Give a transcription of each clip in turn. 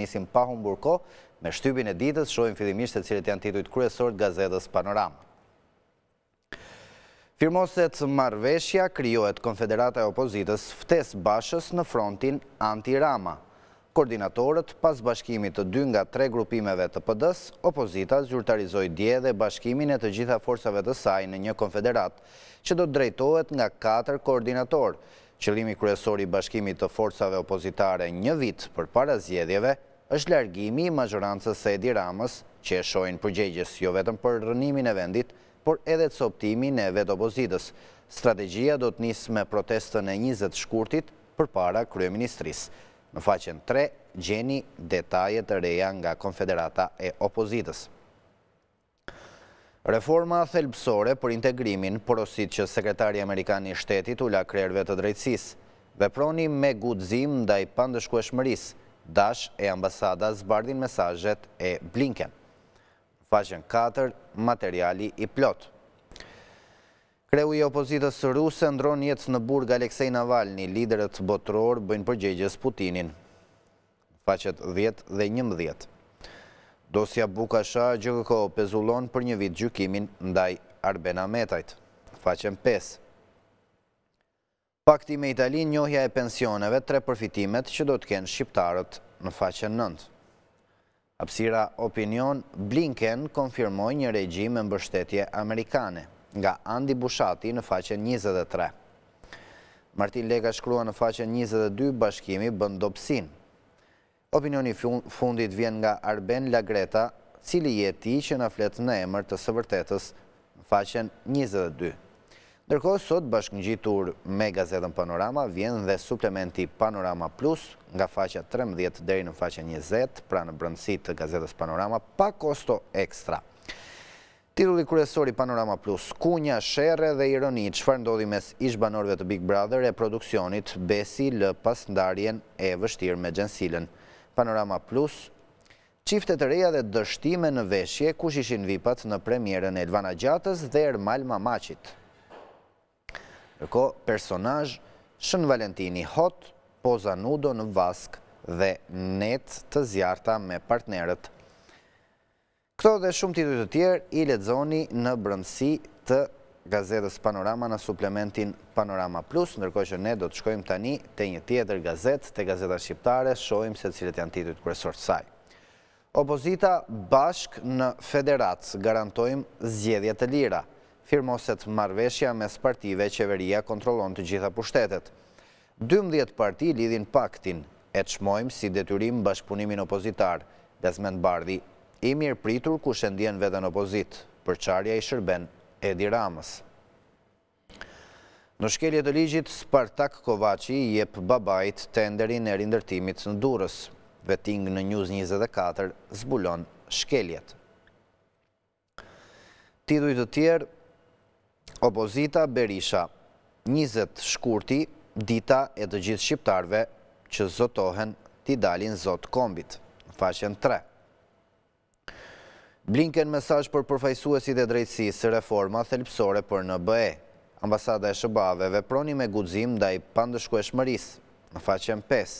Nisim pa humbur me shtybin e ditës, shojnë fillimisht se cilët janë titujt kryesort gazetës Panorama. Firmoset Marveshja kryohet Konfederata e Opozitës ftes bashës në frontin anti-Rama. Koordinatorët pas bashkimit të dy nga tre grupimeve të pëdës, opozita zyrtarizoj dje dhe bashkimin e të gjitha forsave të saj në një konfederat, që do drejtohet nga katër koordinatorë, Qëlimi kryesori bashkimit të forcave opozitare një vit për para zjedjeve është largimi i majorancës e Edi Ramës që e shojnë përgjegjës jo vetëm për rënimin e vendit, por edhe të soptimin e vetë opozitës. Strategia do të njësë me protestën e 20 shkurtit për para kryeministrisë. Në faqen 3, gjeni detajet të reja nga konfederata e opozitës. Reforma thelpsore për integrimin porosit që sekretari Amerikani shtetit u lakrerve të drejtsis. Veproni me gudzim nda i pandëshku e shmëris, dash e ambasada zbardin mesajet e Blinken. Faqen 4, materiali i plot. Kreu i opozitës ruse ndron jetës në burg Aleksej Navalni, liderët botëror bëjnë përgjegjes Putinin. Faqet 10 dhe 11. Dosja Buka Sha GKK pezullon për një vit gjukimin ndaj Arbena Metajt. Faqen 5. Pakti me Italin njohja e pensioneve tre përfitimet që do të kenë shqiptarët në faqen nëndë. Apsira opinion, Blinken konfirmoj një regjim e mbështetje amerikane nga Andi Bushati në faqen 23. Martin Lega shkrua në faqen 22 bashkimi bëndopsin Opinioni fundit vjen nga Arben Lagreta, cili jeti që në fletë në emër të sëvërtetës në faqen 22. Ndërkohë sot bashkë në gjitur me Gazetën Panorama, vjen dhe suplementi Panorama Plus nga faqa 13 dhe në faqen 20, pra në brëndësit të Gazetës Panorama, pa kosto ekstra. Titulli kërësori Panorama Plus, kunja, shere dhe ironi, që farë ndodhi mes ishbanorve të Big Brother e produksionit, besi lë pasëndarjen e vështirë me gjensilën. Panorama Plus, qiftet të reja dhe dështime në veshje, ku shishin vipat në premierën Elvana Gjatës dhe Ermal Mamacit. Nërko, personaj, Shën Valentini Hot, Poza Nudo në Vask dhe Net të zjarta me partnerët. Këto dhe shumë të të tjerë, i ledzoni në brëndësi të gazetës Panorama në suplementin Panorama Plus, ndërkohë që ne do të shkojmë tani të një tjetër gazetë të gazetës shqiptare, shojmë se cilët janë titujt kërësort saj. Opozita bashk në federatës garantojmë zjedhjet e lira. Firmoset marveshja mes partive qeveria kontrolon të gjitha pushtetet. 12 parti lidhin paktin, e shmojmë si detyrim bashkëpunimin opozitar, desmen bardhi, i mirë pritur ku shëndjen vetën opozit, për qarja i shërben Edi Ramës. Në shkelje të ligjit, Spartak Kovaci jep babajt tenderin e rindërtimit në durës. Veting në njuz 24 zbulon shkeljet. Tiduj të tjerë, opozita Berisha, 20 shkurti, dita e të gjithë shqiptarve që zotohen t'i dalin zot kombit, faqen 3. Blinken mesaj për përfajsuesi dhe drejtsi së reforma thelpsore për në B.E. Ambasada e shëbaveve proni me gudzim da i pandëshku e shmëris, në faqen 5.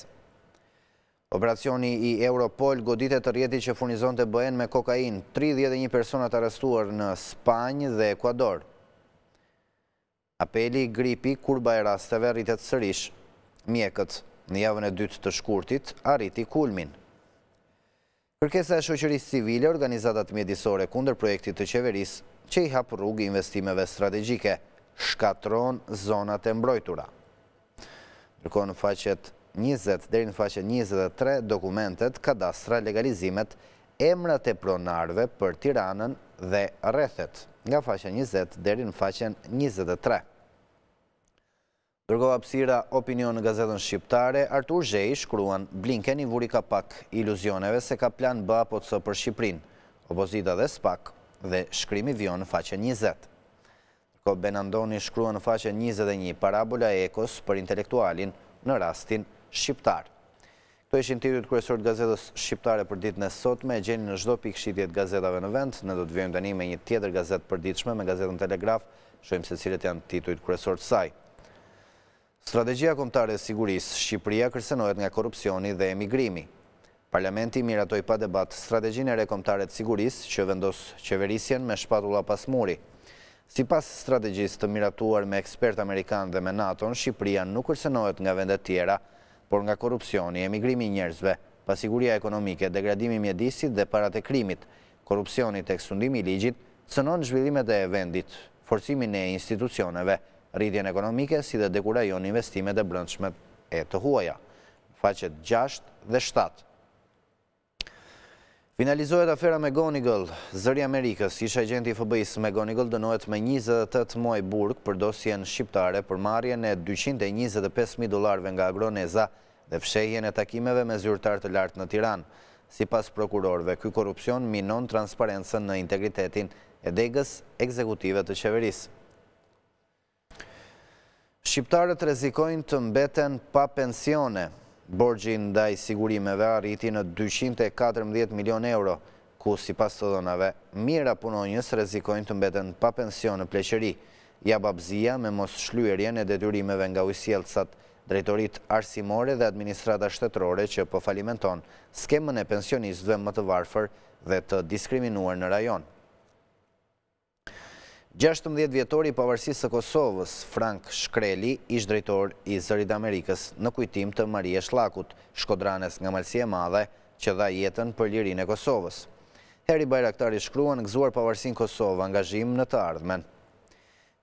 Operacioni i Europol godite të rjeti që furnizon të B.E. me kokain, 31 personat arrestuar në Spanjë dhe Ekuador. Apeli i gripi kurba e rasteve arritet sërish, mjekët në javën e dytë të shkurtit arriti kulmin. Kërkesa e shoqërisë civile, organizatat mjedisore kunder projektit të qeverisë që i hapë rrugë investimeve strategjike, shkatron zonat e mbrojtura. Nërkon në faqet 20 dhe në faqet 23 dokumentet, kadastra, legalizimet, emrat e pronarve për tiranën dhe rrethet, nga faqet 20 dhe në faqet 23 Dërgo pësira opinion në gazetën shqiptare, Artur Zhej shkruan Blinken i vuri ka pak iluzioneve se ka plan bë apo të së për Shqiprin, opozita dhe spak dhe shkrimi vion në faqen 20. Ko Benandoni shkruan në faqen 21 parabola e ekos për intelektualin në rastin shqiptar. Këto ishin tirit kërësor të gazetës shqiptare për ditë në sot me gjeni në shdo pik shqitjet gazetave në vend, në do të vjojmë të një me një tjetër gazet për ditëshme me gazetën Telegraf, shojmë se cilët janë tituit kërësor të saj. Strategia komptare e sigurisë Shqipëria kërsenohet nga korupcioni dhe emigrimi. Parlamenti miratoj pa debat strategjin e rekomptare të sigurisë që vendos qeverisjen me shpatula pas muri. Si pas strategjisë të miratuar me ekspert Amerikan dhe me NATO, Shqipëria nuk kërsenohet nga vendet tjera, por nga korupcioni, emigrimi njerëzve, pasiguria ekonomike, degradimi mjedisit dhe parate krimit, korupcioni të eksundimi ligjit, cënon zhvillimet e vendit, forcimin e institucioneve, rritjen ekonomike, si dhe dekurajon investimet e brëndshmet e të huaja. Faqet 6 dhe 7. Finalizohet afera me Gonigol, zëri Amerikës, ish agenti i fbi me Gonigol dënohet me 28 muaj burg për dosjen shqiptare për marjen e 225.000 dolarve nga agroneza dhe fshejjen e takimeve me zyrtar të lartë në Tiranë. Si pas prokurorve, këj korupcion minon transparentësën në integritetin e degës ekzekutive të qeverisë. Shqiptarët rezikojnë të mbeten pa pensione. Borgjin ndaj sigurimeve arriti në 214 milion euro, ku si pas të donave, mira punonjës rezikojnë të mbeten pa pension në pleqeri. Ja babzia me mos shlujerjen e detyrimeve nga ujësielcat, drejtorit arsimore dhe administrata shtetrore që po falimenton skemën e pensionistëve më të varfër dhe të diskriminuar në rajonë. 16 vjetori i pavarësisë së Kosovës, Frank Shkreli, ish drejtor i Zërit Amerikës në kujtim të Marie Shllakut, shkodranes nga Malësia e Madhe, që dha jetën për lirinë e Kosovës. Heri Bajraktari shkruan gëzuar pavarësinë Kosovë, angazhim në të ardhmen.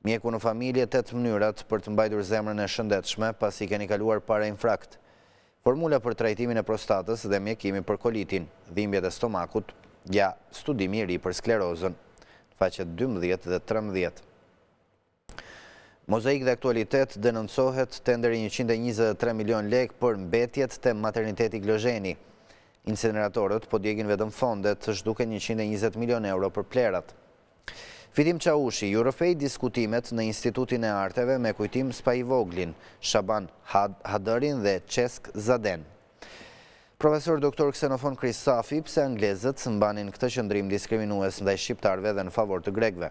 Mjeku në familje të mënyrat për të mbajtur zemrën e shëndetshme pasi keni kaluar para infrakt. Formula për trajtimin e prostatës dhe mjekimi për kolitin, dhimbjet e stomakut, ja studimi i ri për sklerozën faqet 12 dhe 13. Mozaik dhe aktualitet denoncohet tenderi 123 milion lek për mbetjet të materniteti Glëzheni. Incineratorët po djegin vetëm fondet të shduke 120 milion euro për plerat. Fitim Qaushi, Eurofej diskutimet në Institutin e Arteve me kujtim Spajvoglin, Shaban Hadërin dhe Qesk Zaden. Profesor doktor Ksenofon Kris Safi, pse anglezët së mbanin këtë qëndrim diskriminues dhe shqiptarve dhe në favor të grekve?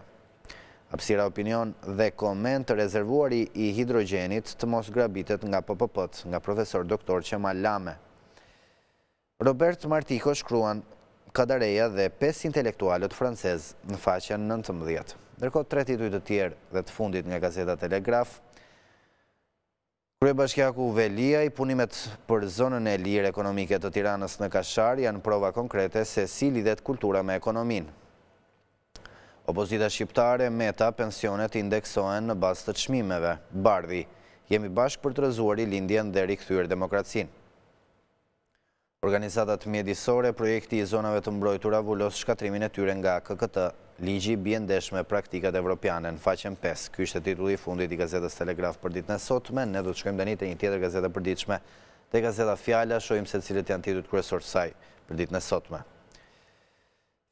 Apsira opinion dhe komend të rezervuari i hidrogenit të mos grabitet nga PPP-t nga profesor doktor Qema Lame. Robert Martiko shkruan kadareja dhe 5 intelektualet francez në faqen 19. Ndërkot tretitu i të tjerë dhe të fundit nga gazeta Telegraf Kërë bashkjaku Velia i punimet për zonën e lirë ekonomike të tiranës në Kashar janë prova konkrete se si lidet kultura me ekonomin. Opozita shqiptare, meta, pensionet i në bastë të qmimeve, bardhi. Jemi bashkë për të rëzuar i lindjen dhe rikëthyrë demokracinë. Organizatat mjedisore, projekti i zonave të mbrojtura vullos shkatrimin e tyre nga KKT, ligji bjendeshme praktikat evropianen, faqen 5. Ky është titulli fundit i Gazetës Telegraf për ditë në sotme, ne do të shkojmë dënit e një tjetër Gazetë për ditëshme dhe Gazeta Fjalla, shojmë se cilët janë titut kërësor të saj për ditë në sotme.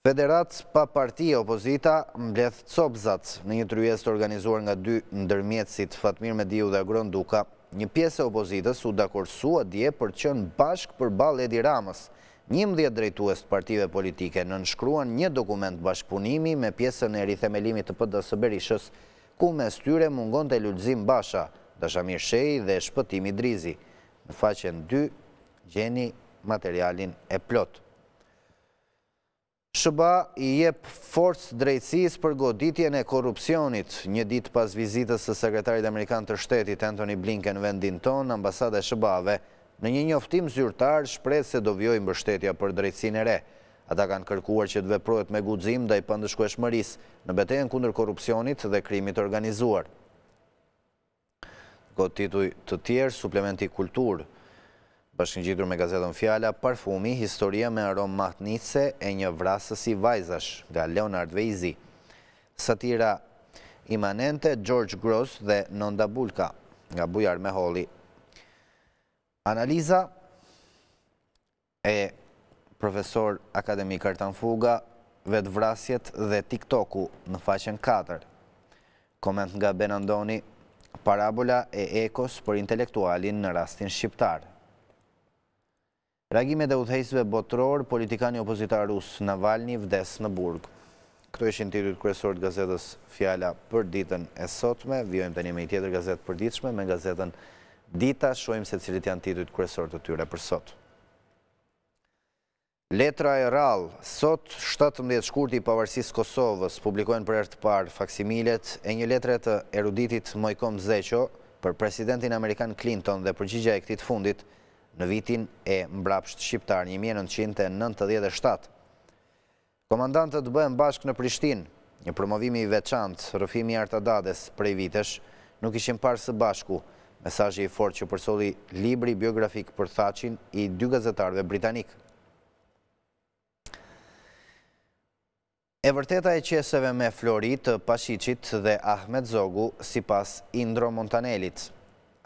Federatës pa parti e opozita mbleth copzat në një tryjes të organizuar nga dy ndërmjetësit Fatmir Mediu dhe Agron Duka një pjesë e opozitës u dakorsua dje për qënë bashkë për balë edhi ramës. Një mdhjet drejtues të partive politike në nënshkruan një dokument bashkëpunimi me pjesën e rithemelimit të pëtë dësë berishës, ku me styre mungon të lullëzim basha, dëshamir shej dhe shpëtimi drizi. Në faqen 2, gjeni materialin e plotë. Shëba i jep forcë drejtsis për goditjen e korupcionit. Një dit pas vizitës së sekretarit Amerikan të shtetit, Anthony Blinken, vendin ton, ambasada e Shëbave, në një njoftim zyrtar, shprez se do vjojnë bër shtetja për drejtsin e re. Ata kanë kërkuar që të veprojt me guzim dhe i pëndëshku e shmëris në betejen kunder korupcionit dhe krimit organizuar. Goditu të tjerë, suplementi kulturë është me gazetën Fjala, parfumi, historia me aromë matnice e një vrasës i vajzash, nga Leonard Vejzi. Satira imanente, George Gross dhe Nonda Bulka, nga Bujar Meholi. Analiza e profesor Akademi Kartan Fuga, vetë vrasjet dhe TikToku në faqen 4. Koment nga Ben Andoni, parabola e ekos për intelektualin në rastin shqiptarë. Reagimet dhe udhejsve botror, politikani opozitar rusë Navalni vdes në Burg. Këto ishin titut kresor të gazetës Fjala për ditën e sotme. Vjojmë të një me i tjetër gazetë për ditëshme me gazetën Dita. Shojmë se cilit janë titut kresor të tyre për sot. Letra e rral, sot 17 shkurti pavarësis Kosovës publikojnë për ertë parë faksimilet e një letre të eruditit Mojkom Zeqo për presidentin Amerikan Clinton dhe përgjigja e këtit fundit në vitin e mbrapsht shqiptar 1997. Komandantët bëhen bashkë në Prishtin, një promovimi i veçantë, rëfimi artadades prej vitesh, nuk ishim parë së bashku, mesajë i forë që përsoli libri biografik për thacin i dy gazetarve britanikë. E vërteta e qeseve me Florit, Pashicit dhe Ahmet Zogu si pas Indro Montanelit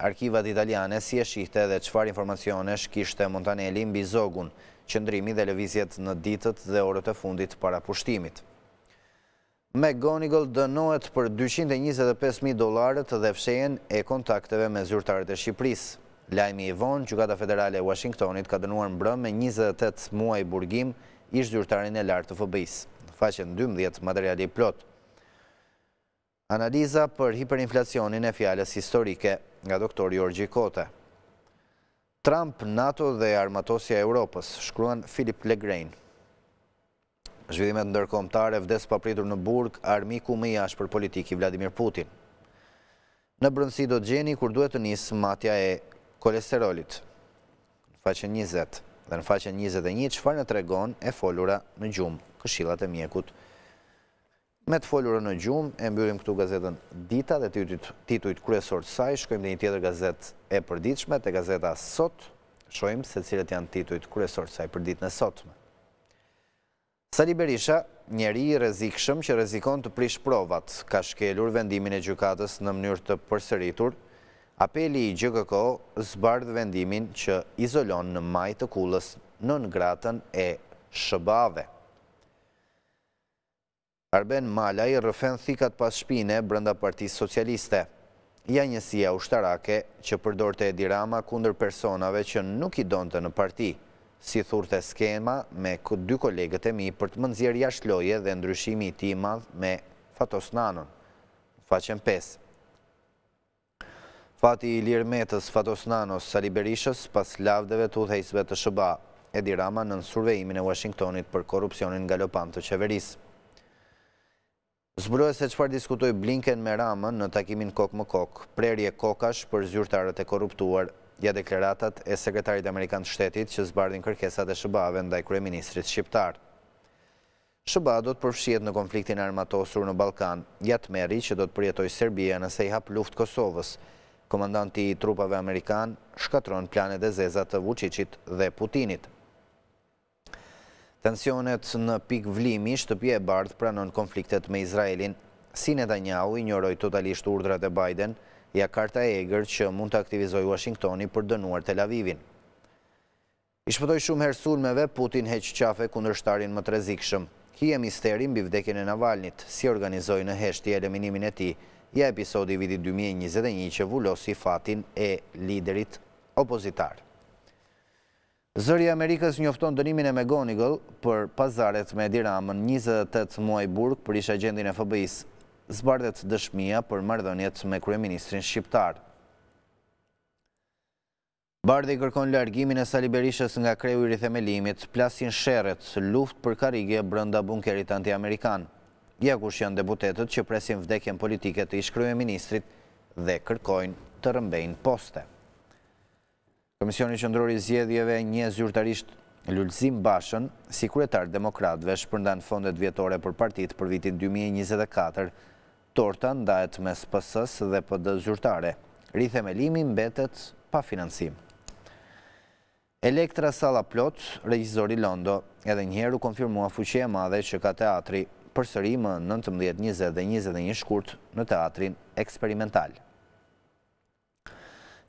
arkivat italiane si e shihte dhe qëfar informacionesh kishte Montanelli mbi zogun, qëndrimi dhe levizjet në ditët dhe orët e fundit para pushtimit. McGonigal dënohet për 225.000 dolarët dhe fshejen e kontakteve me zyrtarët e Shqipëris. Lajmi i vonë, Gjukata Federale e Washingtonit ka dënuar mbrëm me 28 muaj burgim ish zyrtarën e lartë të fëbis. Faqen 12 materiali plotë analiza për hiperinflacionin e fjales historike nga doktor Jorgji Kote. Trump, NATO dhe armatosja Europës, shkruan Filip Legrein. Zhvidimet ndërkomtare vdes papritur në Burg, armiku më jash për politiki Vladimir Putin. Në brëndësi do të gjeni kur duhet të njësë matja e kolesterolit. Në faqen 20 dhe në faqen 21 që farë në tregon e folura në gjumë këshillat e mjekut Me të folurën në gjumë, e mbyrim këtu gazetën dita dhe titujt kryesor të saj, shkojmë dhe një tjetër gazet e përditshme të gazeta sot, shkojmë se cilët janë titujt kryesor të saj për në sot. Sali Berisha, njeri i rezikëshëm që rezikon të prish provat, ka shkelur vendimin e gjukatës në mënyrë të përsëritur, apeli i GKK zbardhë vendimin që izolon në maj të kullës në ngratën e shëbave. Arben Malaj rëfen thikat pas shpine brënda partijës socialiste. Ja njësia ushtarake që përdorte Edi Rama kunder personave që nuk i donte në parti, si thurte skema me këtë dy kolegët e mi për të jashtë loje dhe ndryshimi ti madh me Fatos Nanon. Faqen 5. Fati i lirë metës Fatos Nanos Saliberishës pas lavdeve të uthejsve të shëba, Edi Rama në nësurvejimin e Washingtonit për korupcionin nga lopantë të qeverisë. Zbërës se qëpar diskutoj Blinken me Ramën në takimin kokë më kokë, prerje kokash për zyrtarët e korruptuar, ja dekleratat e sekretarit Amerikanë shtetit që zbardin kërkesat e shëbave nda i kreministrit shqiptarë. Shëba do të përfshjet në konfliktin armatosur në Balkan, jatë meri që do të përjetoj Serbia nëse i hap luft Kosovës. Komandanti i trupave Amerikanë shkatron planet e zezat të Vucicit dhe Putinit. Tensionet në pik vlimi shtëpje e bardhë pranon konfliktet me Izraelin, si në Danjau, i njërojt totalisht urdrat e Biden, ja karta e egrë që mund të aktivizoj Washingtoni për dënuar Tel Avivin. I shpëtoj shumë herësul meve Putin heq qafe kundërshtarin më të rezikshëm. Hi e misterin bivdekin e navalnit, si organizoj në heshti e eliminimin e ti, ja episodi vidi 2021 që vullosi fatin e liderit opozitarë. Zëri Amerikës njofton dënimin e McGonigal për pazaret me Ediramën 28 muaj burg për isha gjendin e FBI-s zbardet dëshmia për mardhonjet me Kryeministrin Shqiptar. Bardhe i kërkon lërgimin e saliberishës nga kreju i rithemelimit, plasin shërët luft për karigje brënda bunkerit anti-amerikan. Ja kush janë deputetet që presin vdekjen politike të ishkryu ministrit dhe kërkojnë të rëmbejnë poste. Komisioni Qëndrori Zjedhjeve një zyrtarisht Lullzim Bashën, si kuretar demokratve shpërndan fondet vjetore për partit për vitin 2024, torta ndajet mes spësës dhe pëdë zyrtare. Rithemelimi mbetet pa financim. Elektra Sala Plot, regjizori Londo, edhe njeru konfirmua fuqie e madhe që ka teatri për sërimë 19.20 dhe 21 shkurt në teatrin eksperimental.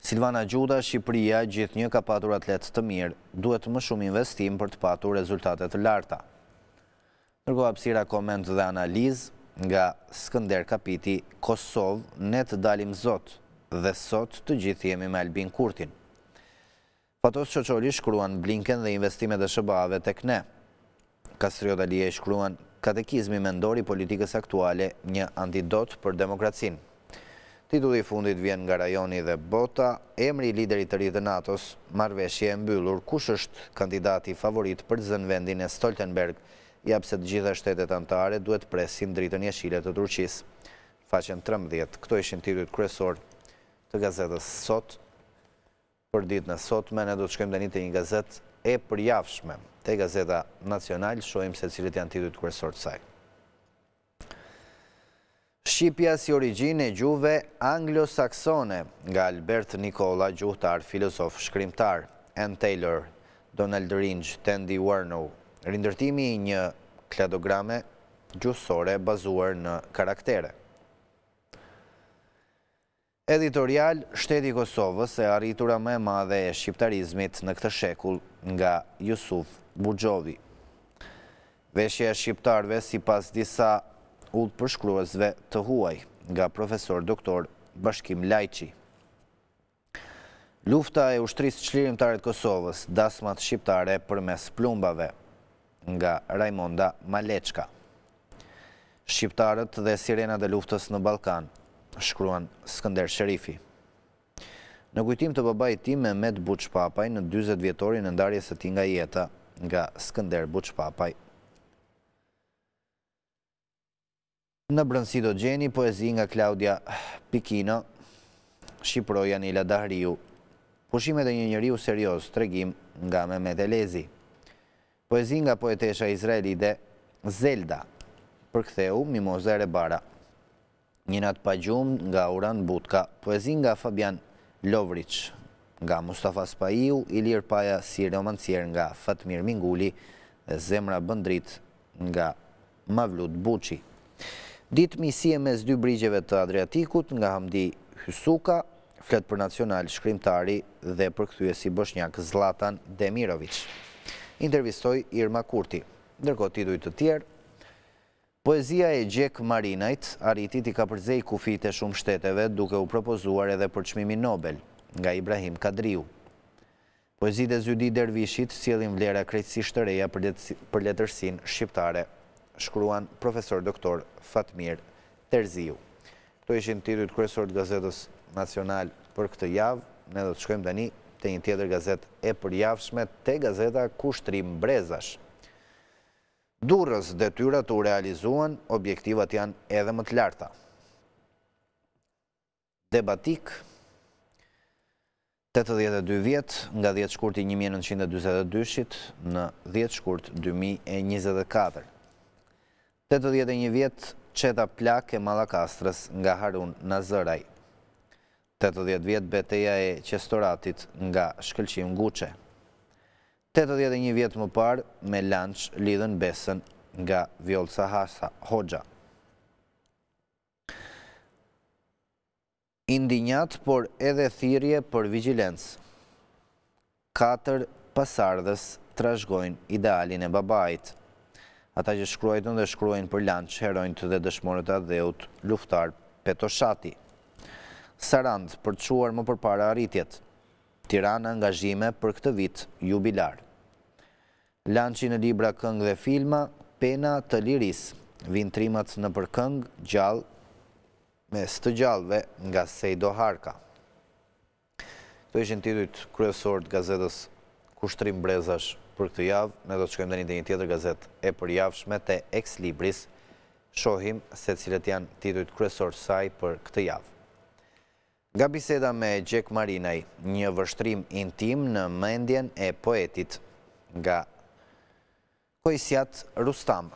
Silvana Gjuda, Shqipëria gjithë një ka patur atletë të mirë, duhet më shumë investim për të patur rezultatet të larta. Nërko apsira koment dhe analiz nga skënder Kapiti, Kosovë ne të dalim zotë dhe sot të gjithë jemi me Albin Kurtin. Patos Qoqoli shkruan Blinken dhe investimet dhe shëbave të këne. Kastrio e shkruan katekizmi mendori politikës aktuale një antidot për demokracinë. Titulli fundit vjen nga rajoni dhe bota, emri liderit të rritë natos, marveshje e mbyllur, kush është kandidati favorit për zënë vendin e Stoltenberg, japse të gjitha shtetet antare duhet presin dritën jeshile të druqis. Faqen 13, këto ishin titullit kresor të gazetës sot, për dit në sot, me ne do të shkojmë dhe një të një gazet e përjafshme. Te gazeta nacional, shojmë se cilët janë titullit kresor të sajtë. Shqipja si origjin e gjuve anglo-saksone nga Albert Nikola, gjuhtar, filosof, shkrimtar, Anne Taylor, Donald Ringe, Tandy Warnow, rindërtimi i një kladograme gjusore bazuar në karaktere. Editorial Shteti Kosovës e arritura me madhe e shqiptarizmit në këtë shekull nga Jusuf Burgjovi. Veshje e shqiptarve si pas disa ullë për shkruazve të huaj nga profesor doktor Bashkim Lajqi. Lufta e ushtrisë qlirim të Kosovës, dasmat shqiptare për mes plumbave nga Raimonda Maleqka. Shqiptarët dhe sirena dhe luftës në Balkan, shkruan Skander Sherifi. Në kujtim të babaj ti me Med Buqpapaj në 20 vjetori në ndarjes e ti nga jeta nga Skander Buqpapaj. Në brëndësi do gjeni poezi nga Klaudia Pikino, Shqiproja Nila Dahriu, pushime dhe një njëriu serios, tregim nga Mehmet Elezi. Poezi nga poetesha Izraeli dhe Zelda, përktheu Mimoza Rebara, një natë pa gjumë nga Uran Butka, poezi nga Fabian Lovrich, nga Mustafa Spaiu, Ilir Paja si romancier nga Fatmir Minguli, dhe Zemra Bëndrit nga Mavlut Buqi. Ditë misie mes dy brigjeve të Adriatikut nga Hamdi Hysuka, fletë për nacional shkrimtari dhe për këthuje si bëshnjak Zlatan Demirovic. Intervistoj Irma Kurti. Ndërko tituj i dujtë të tjerë, poezia e Gjek Marinajt, arritit i ka përzej kufit e shumë shteteve duke u propozuar edhe për qmimi Nobel nga Ibrahim Kadriu. Poezit e Zydi Dervishit, si vlera krejtësisht të reja për letërsin shqiptare shkruan profesor doktor Fatmir Terziu. Këto ishin të tjetër kërësor të gazetës nacional për këtë javë, ne do të shkojmë dani të një tjetër gazet e për javëshme të gazeta Kushtrim Brezash. Durës dhe tyra të urealizuan, objektivat janë edhe më të larta. Debatik, 82 vjetë nga 10 shkurt 1922 në 10 shkurt 2024. 81 vjetë qeta plak e Malakastrës nga Harun Nazëraj. 80 vjetë beteja e qestoratit nga shkëllqim guqe. 81 vjetë më parë me lanqë lidhen besën nga Vjolësa Hasa Hoxha. Indinjat, por edhe thirje për vigilens. Katër pasardhës trashgojnë idealin e babajtë. Ata që shkruajtën dhe shkruajnë për lanqë, herojnë të dhe dëshmorët a dheut luftar Petoshati. Sarand për quar më për para arritjet, tirana angazhime për këtë vit jubilar. Lanqë i në libra këngë dhe filma, pena të liris, vintrimat në për këng gjallë me stë gjallëve nga Sejdo Harka. Të ishën të idhut kryesorët gazetës Kushtrim Brezash, për këtë javë, ne do të shkojmë dhe një të një tjetër gazet e për javë të Ex Libris, shohim se cilët janë titujt kresor saj për këtë javë. Ga biseda me Gjek Marinaj, një vështrim intim në mendjen e poetit nga poesjat Rustam.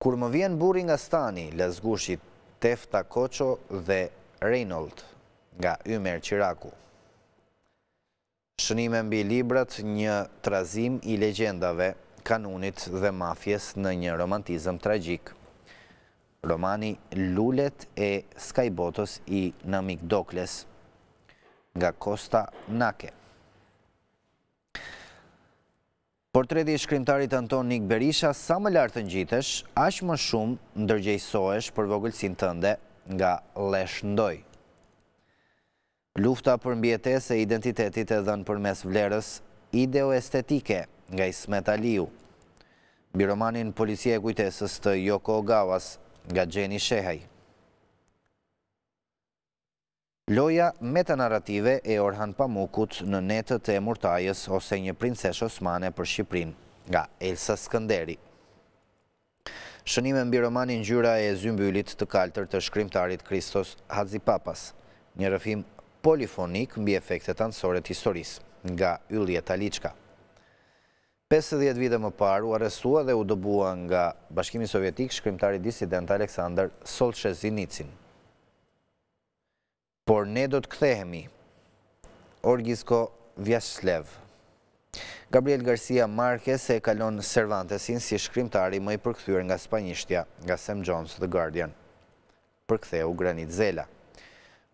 Kur më vjen buri nga stani, lëzgushit Tefta Koqo dhe Reynold nga Ymer Qiraku, Shënime mbi librat një trazim i legjendave, kanunit dhe mafjes në një romantizm tragjik. Romani Lullet e Skajbotos i Namik Dokles nga Kosta Nake. Portreti i shkrimtarit Anton Nik Berisha sa më lartë në gjithesh, ashë më shumë ndërgjejsoesh për vogëlsin tënde nga Lesh Ndojë. Lufta për mbjetes e identitetit e dhenë për mes vlerës ideoestetike nga Ismet Aliu. Biromanin Policie e Kujtesës të Joko Ogawas nga Gjeni Shehaj. Loja metanarrative e Orhan Pamukut në netët e Murtajës ose një princesh Osmane për Shqiprin nga Elsa Skënderi. Shënime mbi romanin gjyra e zymbyllit të kaltër të shkrimtarit Kristos Hadzipapas, një rëfim polifonik mbi efektet anësore të historisë, nga Yllie Talichka. 50 vide më paru, arestua dhe u dëbua nga Bashkimi Sovjetik shkrymtari disident Aleksandr Solshezinicin. Por ne do të kthehemi, Orgisko Vjashlev. Gabriel Garcia Marquez e kalon Cervantesin si shkrymtari më i përkthyre nga Spanishtja, nga Sam Jones, The Guardian. Përktheu Granit Zela.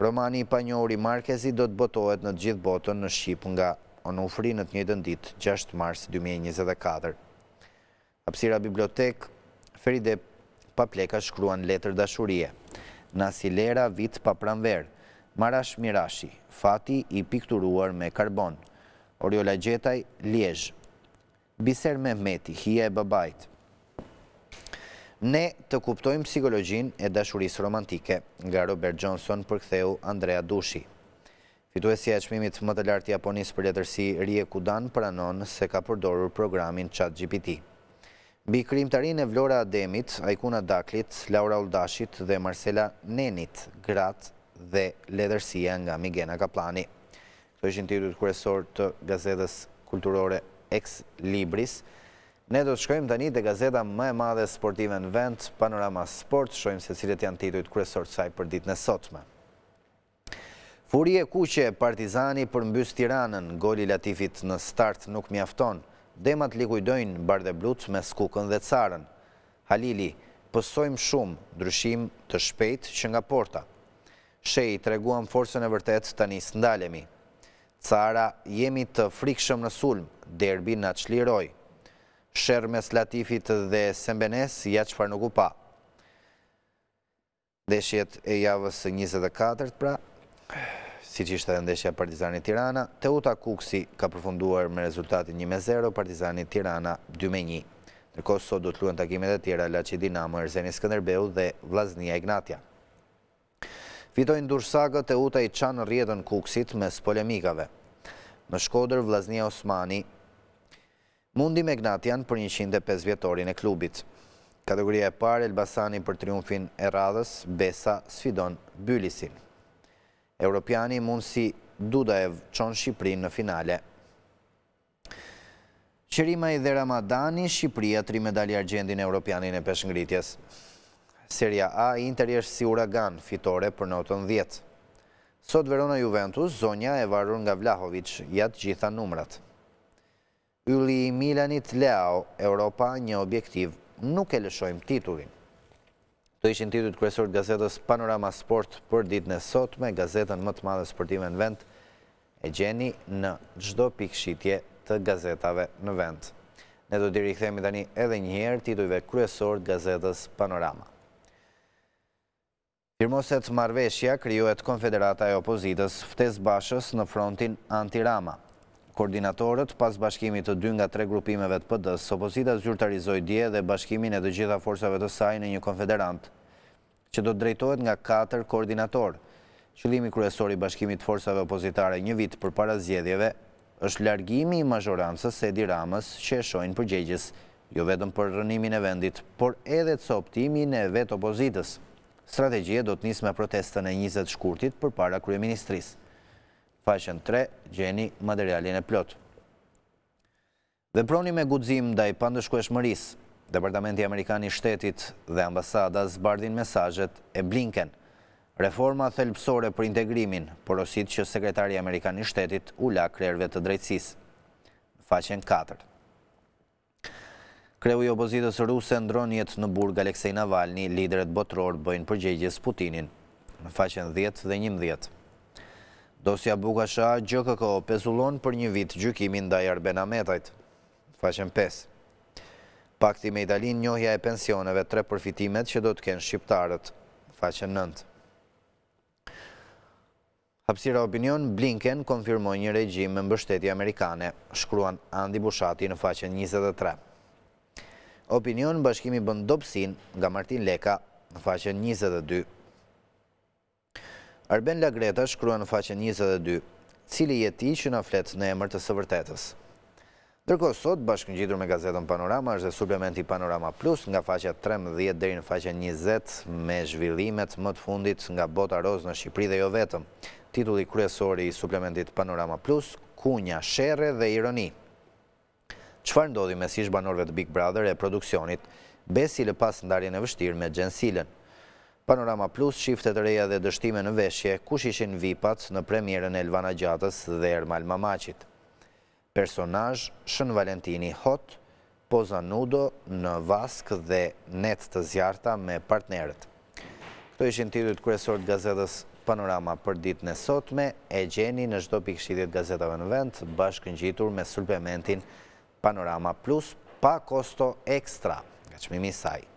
Romani i panjori Markezi do të botohet në gjithë botën në Shqipë nga onufri në të një ditë 6 mars 2024. Apsira bibliotek, Feride Papleka shkruan letër dashurie. Nasi Lera vit pa pramverë, Marash Mirashi, fati i pikturuar me karbon. Oriola Gjetaj, Liezhë. Biser Mehmeti, hija e babajtë ne të kuptojmë psikologjin e dashurisë romantike, nga Robert Johnson për ktheu Andrea Dushi. Fituesi e qmimit më të lartë japonis për letërsi Rie Kudan pranon se ka përdorur programin qatë GPT. Bi rinë e Vlora Ademit, Aikuna Daklit, Laura Uldashit dhe Marcela Nenit, Grat dhe letërsia nga Migena Kaplani. Të është në të kërësor të gazetës kulturore Ex Libris, Ne do të shkojmë të një të gazeta më e madhe sportive në vend, Panorama Sport, shkojmë se cilët janë titujt kresor të saj për dit në sotme. Furie kuqe, partizani për mbys tiranën, goli latifit në start nuk mjafton, demat likujdojnë bardhe blut me skukën dhe carën. Halili, pësojmë shumë, dryshim të shpejt që nga porta. Shej, treguam forësën e vërtet të njës ndalemi. Cara, jemi të frikshëm në sulm, derbi në qliroj shërë mes Latifit dhe Sembenes, ja që farë nuk u pa. Ndeshjet e javës 24, pra, si që ishte dhe ndeshja Partizani Tirana, Teuta Kuksi ka përfunduar me rezultatin 1-0, Partizani Tirana 2-1. Nërko sot do të luen takimet e tjera, Laci Dinamo, Erzeni Skënderbeu dhe Vlaznia Ignatja. Fitojnë dursagët Teuta i qanë rjetën Kuksit mes polemikave. Më shkoder Vlaznia Osmani, Mundi me janë për 105 vjetorin e klubit. Kategoria e parë, Elbasani për triumfin e radhës, Besa sfidon Bylisin. Europiani mund si Dudaev qonë Shqiprin në finale. i dhe Ramadani, Shqipria tri medali argendin e Europianin e peshëngritjes. Seria A, Inter jeshtë si uragan, fitore për notën 10. Sot Verona Juventus, zonja e varur nga Vlahovic, jatë gjitha numrat. Yli Milanit Leo, Europa, një objektiv, nuk e lëshojmë titullin. Të ishin titullit të gazetës Panorama Sport për dit në sot me gazetën më të madhe sportive në vend, e gjeni në gjdo pikëshitje të gazetave në vend. Ne do diri këthemi tani edhe njëherë titullit të gazetës Panorama. Firmoset Marveshja kryuet Konfederata e Opozitës ftes bashës në frontin anti-Rama koordinatorët pas bashkimit të dy nga tre grupimeve të pëdës, opozita zyrtarizoj dje dhe bashkimin e të gjitha forsave të saj në një konfederant, që do të drejtojt nga katër koordinatorë. Qëlimi kryesori bashkimit forsave opozitare një vit për para zjedjeve është largimi i majorancës Edi Ramës që e shojnë përgjegjës, jo vetëm për rënimin e vendit, por edhe të soptimin e vetë opozitës. Strategje do të njësë me protestën e 20 shkurtit për para kryeministrisë faqen 3, gjeni materialin e plot. Dhe proni me gudzim da i pandëshku e shmëris, Departamenti Amerikani Shtetit dhe ambasada zbardin mesajet e Blinken, reforma thelpsore për integrimin, porosit që sekretari Amerikani Shtetit u la krerve të drejtsis. Faqen 4. Kreu i opozitës ruse ndron jetë në burg Aleksej Navalni, lideret botror bëjnë përgjegjës Putinin, në faqen 10 dhe 11. Dosja Bukasha Sha GKK pezullon për një vit gjykimin ndaj Arben Ametajt. Faqen 5. Pakti me Italin njohja e pensioneve tre përfitimet që do të kenë shqiptarët. Faqen 9. Hapsira opinion, Blinken konfirmoj një regjim më mbështeti amerikane, shkruan Andi Bushati në faqen 23. Opinion, bashkimi bëndopsin nga Martin Leka në faqen Arben Lagreta shkrua në faqen 22, cili jeti që në fletë në emër të sëvërtetës. Dërko sot, bashkën gjithur me gazetën Panorama, është dhe suplementi Panorama Plus nga faqa 13 dhe në faqa 20 me zhvillimet më të fundit nga bota rozë në Shqipri dhe jo vetëm. Titulli kryesori i suplementit Panorama Plus, kunja, shere dhe ironi. Qëfar ndodhi me si shbanorve të Big Brother e produksionit, besi lë pas ndarjen e vështirë me gjensilën. Panorama Plus, shiftet reja dhe dështime në veshje, kush ishin vipat në premjere Elvana Gjatës dhe Ermal Mamacit. Personaj, Shën Valentini Hot, Poza Nudo në Vask dhe Net të Zjarta me partnerët. Këto ishin të idut kresort gazetës Panorama për dit në sotme, e gjeni në shto pikëshidit gazetave në vend, bashkën gjitur me sulpementin Panorama Plus, pa kosto ekstra. Nga qëmimi saj.